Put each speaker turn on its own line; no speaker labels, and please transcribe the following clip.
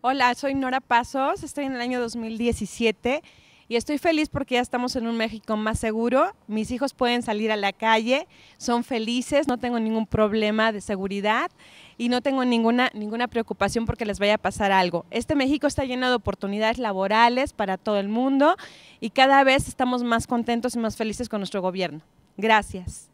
Hola, soy Nora Pasos, estoy en el año 2017 y estoy feliz porque ya estamos en un México más seguro, mis hijos pueden salir a la calle, son felices, no tengo ningún problema de seguridad y no tengo ninguna, ninguna preocupación porque les vaya a pasar algo. Este México está lleno de oportunidades laborales para todo el mundo y cada vez estamos más contentos y más felices con nuestro gobierno. Gracias.